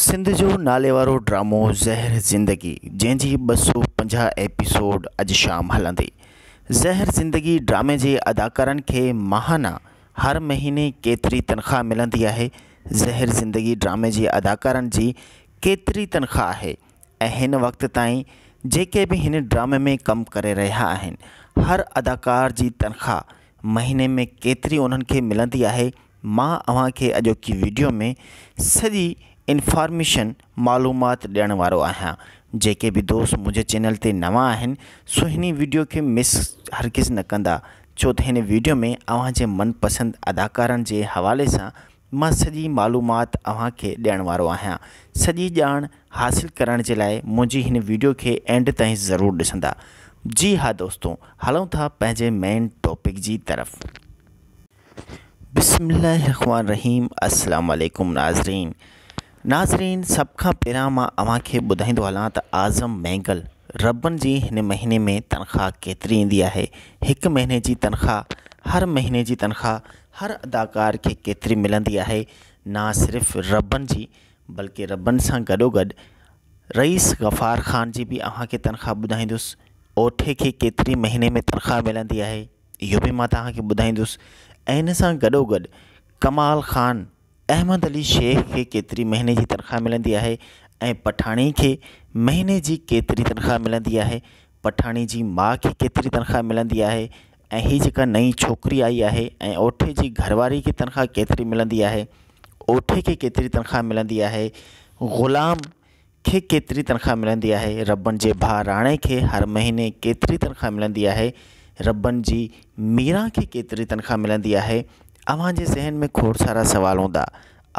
सिंध जो नाले वारो ड्रामो ज़हर ज़िंदगी जैसी ॿ सौ पंजाह एपिसोड अज शाम हलंदी ज़हर ज़िंदगी ड्रामे के अदाकारनि खे माहाना हर महीने केतिरी तनख़्वाह मिलंदी आहे ज़हर ज़िंदगी ड्रामे के अदाकार जी केतिरी तनख़्वाह है ऐं हिन वक़्त ताईं जेके बि हिन ड्रामे में कम कर रहा आहिनि हर अदाकार की तनख़्वाह महीने में केतरी उन्हें मिली है आहे मां अव्हां खे वीडियो में सॼी इन्फॉर्मेशन मालूम ॾियण वारो आहियां जेके दोस्त मुझे चैनल से नवां आहिनि सो हिन वीडियो के मिस हरगिज़ न कंदा छो तो हिन वीडियो में अव्हां जे मनपसंदि अदाकारनि जे हवाले सां मां सॼी मालूमात अव्हां खे ॾियण वारो हासिल करण जे लाइ मुंहिंजी हिन वीडियो के एंड ताईं ज़रूरु ॾिसंदा जी हाँ दोस्तों हलूं था मेन टॉपिक जी तरफ़ बिसमीम अल्लाम नाज़रीन नाजरीन सबका पैर मां के बुधाई हलां त आज़म मैंगल रबन जी इन महीने में तनख़्वाह केतरी इंदी है एक महीने की तनख़्वाह हर महीने की तनख़्वाह हर अदाकार के केतरी मिली है ना सिर्फ़ रबन की बल्कि रबनि सां गड रईस गफ़ार ख़ान भी बि के तनख़्वाह बुधाइंदुस ओठे के केतरी महीने में तनख़्वाह मिली है यो भी मैं तव्हांखे ॿुधाईंदुसि सा हिन सां कमाल ख़ान अहमद अली शेख के केतरी महीने की तनख्वाह मिली है ए पठानी के महीने की केतरी तनख़्वाह मिली है पठानी की माँ की केतरी तनख़्वाह मिली है ए जी नई छोक आई है ओठे की घरवारी की तनख़्वाह केतरी मिली है ओठे के केतरी तनख़्वाह मिली है ग़ुलाम के केतरी तनख़्वाह मिली है रबन के भा राणे के हर महीने केतरी तनख़्वाह मिलंदी है रबन की मीरा के केतरी तनख़्वाह मिली है अवां जे ज़हन में खोड़ सारा सवाल हूंदा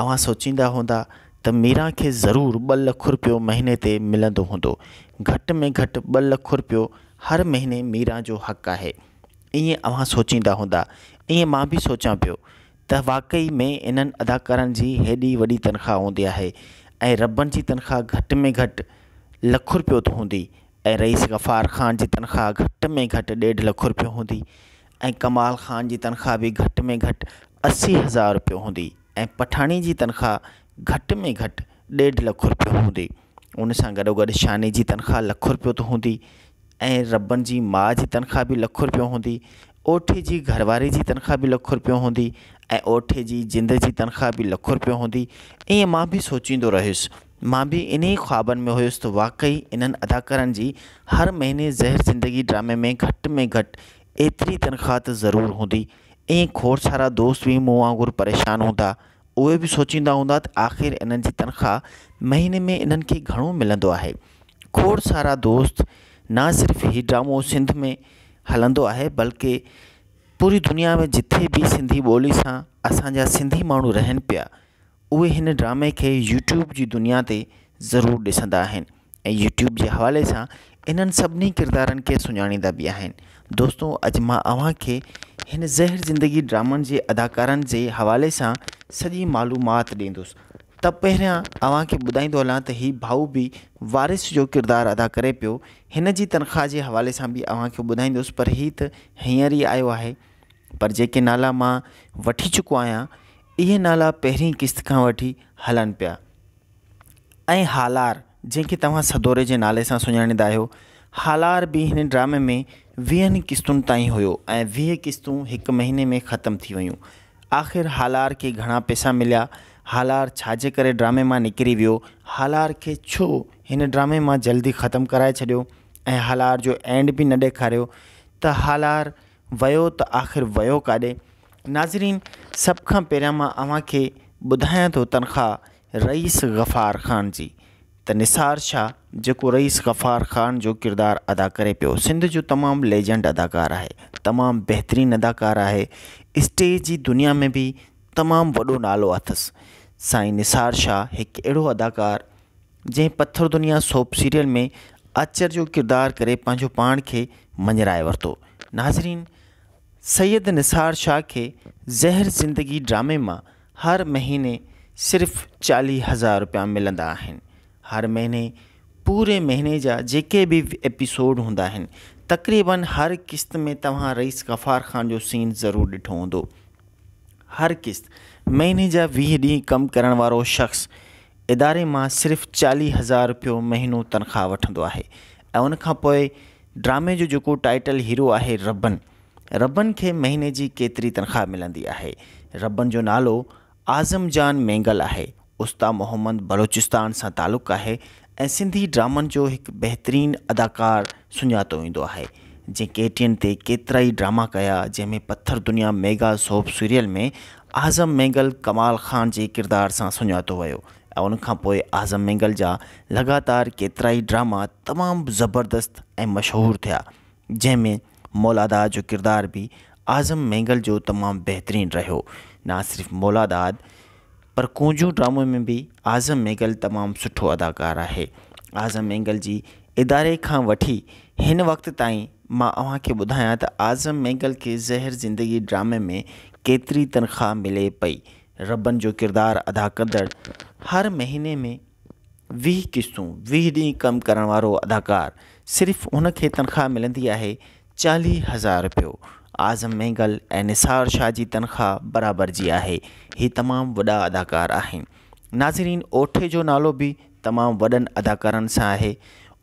अवां सोचींदा हूंदा त मीरा के ज़रूर ब लख रुपियो महीने ते मिलंदो हूंदो घटि में घटि ब लख रुपियो हर महीने मीरा जो हक है ईअं अव्हां सोचींदा हूंदा ईअं मां बि सोचां पियो त वाकई में इन अदाकार की हेॾी वही तनख़्वाह होंगी है रबन की तनख़्वाह घट में घट लख रुपियो त हूंदी ऐं रईस गफ़ार ख़ान की तनख़्वाह घट में घटि ॾेढ लख रुपयो हूंदी ऐं कमाल ख़ान की तनख़्वाह भी घट में घटि असी हज़ार रुपियो हूंदी ऐं पठाणी जी तनख़्वाह घटि में घटि ॾेढ लख रुपियो हूंदी उन सां गॾोगॾु शानी की तनख़्वाह लख रुपियो तो हूंदी ए रबन की माँ की तनख़्वाह भी लख रुपियो हूंदी ओठे जी घरवारी जी तनख़्वाह भी लख रुपियो हूंदी ऐं ओठे जिंद की तनख़्वाह भी लख रुपियो हूंदी ईअं मां बि सोचींदो रहियुसि मां बि इन ई ख़्वाबनि में हुयुसि त वाक़ई इन अदाकार जी हर महीने ज़हर ज़िंदगी ड्रामे में घट में घट एतरी तनख़्वाह तो जरूर होंगी ऐं खोर सारा दोस्त भी मूं वांगुरु परेशान हूंदा उ बि सोचींदा हूंदा त आख़िर इन्हनि तनख़्वाह महीने में इन घो घणो मिलंदो आहे खोड़ सारा दोस्त ना सिर्फ़ ही ड्रामो सिंध में हलंदो आहे बल्कि पूरी दुनिया में जिथे भी सिंधी बोली से असांजा सिंधी माण्हू रहनि पिया उहे ड्रामे के यूट्यूब की दुनिया से ज़रूर ॾिसंदा आहिनि ऐं यूट्यूब जे हवाले सां इन्हनि सभिनी किरदारनि खे सुञाणींदा बि आहिनि दोस्तो अॼु मां अव्हां खे हिन ज़हर ज़िंदगी ड्रामनि जे अदाकारनि जे हवाले सां सॼी मालूमात ॾींदुसि त पहिरियां अव्हां ॿुधाईंदो हलां त हीउ भाऊ बि वारिस जो किरदारु अदा करे पियो हिन जी तनख़्वाह जे हवाले सां बि अव्हां खे ॿुधाईंदुसि पर हीउ त हींअर ई आयो आहे पर जेके नाला मां वठी चुको आहियां इहे नाला पहिरीं किश्त खां वठी हलनि पिया ऐं हालार जंहिंखे तव्हां सदोरे जे नाले से सुञाणींदा आहियो हालार भी हिन ड्रामे में वीहनि किस्तुनि ताईं हुयो ऐं वीह किस्तूं हिकु महीने में खत्म थी वियूं आख़िर हालार के घणा पैसा मिलिया हालार छाजे करे ड्रामे मां निकिरी वियो हालार के छो हिन ड्रामे मां जल्दी खत्म कराए छॾियो हालार जो एंड भी न ॾेखारियो त हालार वो तो आख़िर वो काॾे नाज़रीन सब खां पहिरियां मां अव्हांखे ॿुधायां तनख़्वाह रईस गफ़ार ख़ान जी तो निसार शाह जो रईस गफ़ार ख़ान जो किरदारु अदा करे पो सिंध जो तमामु लेजेंड अदाकार है तमाम बेहतरीन अदाकार है स्टेज की दुनिया में भी तमाम वो नालो अथस साई निसार शाह एक अड़ो अदाकार जै पत्थर दुनिया सोप सीरियल में आचर जो किरदार करें पान के खे मंझराए वरितो नाज़रीन सैयद निसार शाह के ज़हर ज़िंदगी ड्रामे में हर महीने सिर्फ़ चाली हज़ार रुपया मिलंदा आहिनि हर महीने पूरे महीने जा जेके भी एपिसोड हूंदा आहिनि तक़रीबन हर किस्त में तव्हां रईस गफ़ार ख़ान जो सीन जरूर ॾिठो हूंदो हर किस्त महीने जा वीह ॾींहं कमु करण शख़्स इदारे में सिर्फ़ चाली हज़ार रुपियो महीनो तनख़्वाह वो आहे ऐं ड्रामे जो जो टाइटल हीरो आहे रबन रबन खे महीने की केतरी तनख़्वाह मिली है रबन जो नालो आज़म जान मेंगल है उस्ता मोहम्मद बलोचिस्तान से ताल्लुक़ है ऐं सिंधी ड्रामन जो एक बेहतरीन अदाकार सुञातो वेंदो आहे जंहिं केटीएन केतरा केतिरा ड्रामा कया जैमें पत्थर दुनिया मेगा सोप सीरियल में आज़म मेंगल कमाल ख़ान के किरदार सां सुञातो वियो आज़म मेंगल जा लगातार केतरा ई ड्रामा तमाम ज़बरदस्त ऐं मशहूरु थिया जंहिंमें मौलादा जो किरदार भी आज़म मेंगल जो तमाम बेहतरीन रो ना सिर्फ़ मौलादाद पर कुंजू ड्रामो में भी आज़म मेगल तमामु सुठो अदाकार है आज़म मेगल जी इदारे का वी हिन वक़्तु ताईं मां अव्हां खे ॿुधायां आज़म मेगल खे ज़हर ज़िंदगी ड्रामे में केतरी तनख़्वाह मिले पई रबन जो किरदार अदा कंदड़ हर महीने में वी किस्तूं वी ॾींहं कम करो अदाकार सिर्फ़ उन तनख़्वाह मिली है चाली हज़ार रुपियो आज़म मेंगल ए निसार शाह की तनख़्वाह बराबर जी है ये तमाम वा अदाकार नाज़रीन ओठे जो नालो भी तमाम वन अदाकार है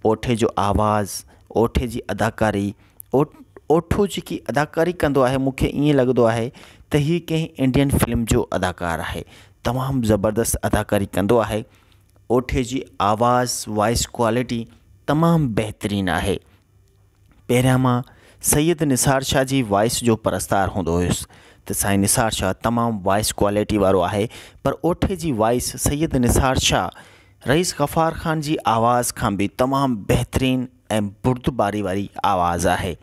ओठे जो आवाज़ ओठे की अदाकारी ओठो जी अदाकारी कह आहे मूंखे ईअं लॻंदो आहे इंडियन फिल्म जो अदाकार है तमाम ज़बरदस्त अदाकारी कंदो ओठे आवाज़ वॉइस क्वालिटी तमाम बेहतरीन है पैर मां सैयद निसार शाह जी वॉइस जो परस्तार हूंदो त साईं निसार शाह तमाम वॉइस क्वालिटी वो है पर ओठे की वॉइस सैयद निसार शाह रईस गफ़ार ख़ान की आवाज़ का भी तमाम बेहतरीन ऐं बुर्दबारी वारी आवाज़ आहे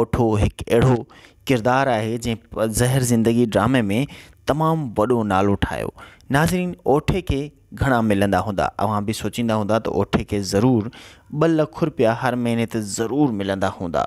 ओठो हिकु अहिड़ो किरदारु आहे जंहिं ज़हर ज़िंदगी ड्रामे में तमाम वो नालो ठाहियो नाज़रीन ओठे के घणा मिलंदा हूंदा अव्हां भी सोचिंदा हूंदा त ओठे के जरूर ब लख रुपया हर महीने ते ज़रूरु मिलंदा हूंदा